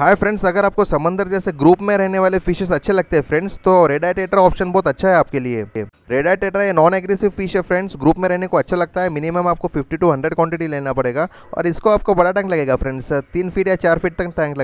hi friends अगर आपको समंदर जैसे ग्रुप में रहने वाले फिशेस अच्छे लगते हैं फ्रेंड्स तो रेडा टेटर ऑप्शन बहुत अच्छा है आपके लिए रेडाई ये नॉन एग्रेसिव फिश है फ्रेंड्स ग्रुप में रहने को अच्छा लगता है मिनिमम आपको 50 टू 100 क्वांटिटी लेना पड़ेगा और इसको आपको बड़ा टैंक लगेगा फ्रेंड्स तीन फीट या चार फीट तक टैंक लगेगा